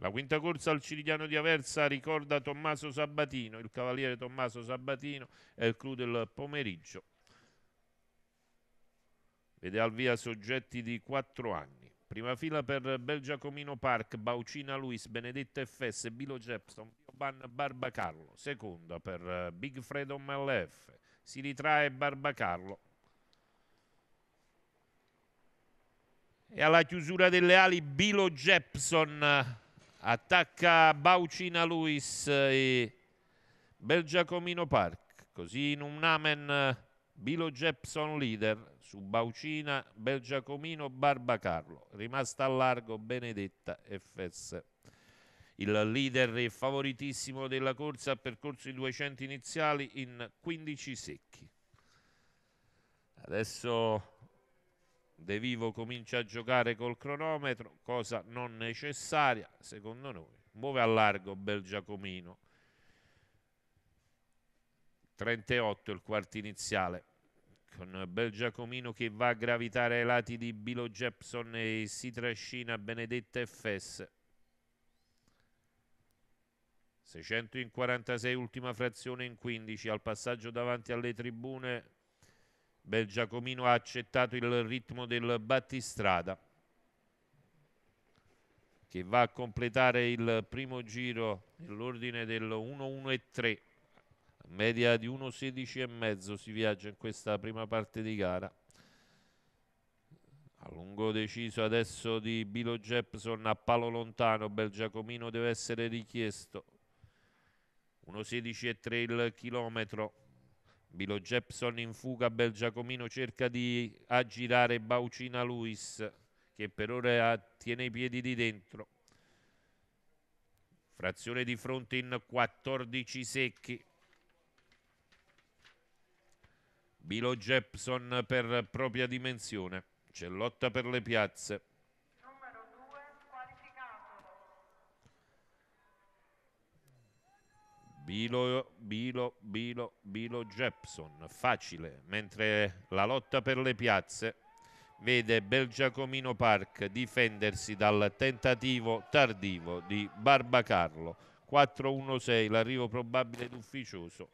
La quinta corsa al Ciridiano di Aversa ricorda Tommaso Sabatino, il cavaliere Tommaso Sabatino è il clou del pomeriggio. Vede al via soggetti di 4 anni. Prima fila per Bel Giacomino Park, Baucina Luis, Benedetta FS, Bilo Jepson, Bioban Barbacarlo. Seconda per eh, Big Freedom LF. Si ritrae Barbacarlo. E alla chiusura delle ali Bilo Jepson attacca Baucina Luis e bel Giacomino Park così in un amen Bilo Jepson leader su Baucina bel Giacomino Barbacarlo rimasta a largo Benedetta FS il leader e favoritissimo della corsa ha percorso i 200 iniziali in 15 secchi adesso De Vivo comincia a giocare col cronometro, cosa non necessaria secondo noi. Muove a largo bel Giacomino. 38 il quarto iniziale con bel Giacomino che va a gravitare ai lati di Bilo Jepson e si trascina Benedetta FS. 600 in 46, ultima frazione in 15, al passaggio davanti alle tribune Bel Giacomino ha accettato il ritmo del battistrada che va a completare il primo giro nell'ordine del 1-1-3 media di 1-16,5 si viaggia in questa prima parte di gara a lungo deciso adesso di Bilo Jepson a palo lontano Bel Giacomino deve essere richiesto 1-16,3 il chilometro Bilo Jepson in fuga, Bel Giacomino cerca di aggirare Baucina Luis che per ora tiene i piedi di dentro. Frazione di fronte in 14 secchi. Bilo Jepson per propria dimensione. C'è lotta per le piazze. Bilo, Bilo, Bilo, Bilo Jepson, facile, mentre la lotta per le piazze vede Belgiacomino Park difendersi dal tentativo tardivo di Barbacarlo. 4-1-6, l'arrivo probabile ed ufficioso,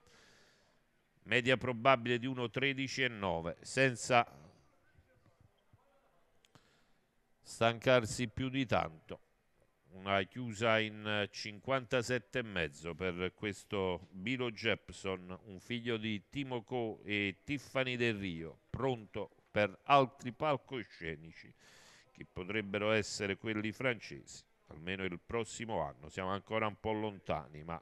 media probabile di 1-13-9, senza stancarsi più di tanto una chiusa in 57,5 eh, per questo Bilo Jepson, un figlio di Timoco e Tiffany Del Rio, pronto per altri palcoscenici che potrebbero essere quelli francesi, almeno il prossimo anno. Siamo ancora un po' lontani, ma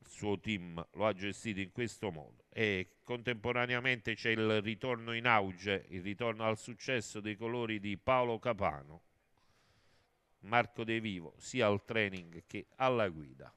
il suo team lo ha gestito in questo modo. E contemporaneamente c'è il ritorno in auge, il ritorno al successo dei colori di Paolo Capano, Marco De Vivo, sia al training che alla guida.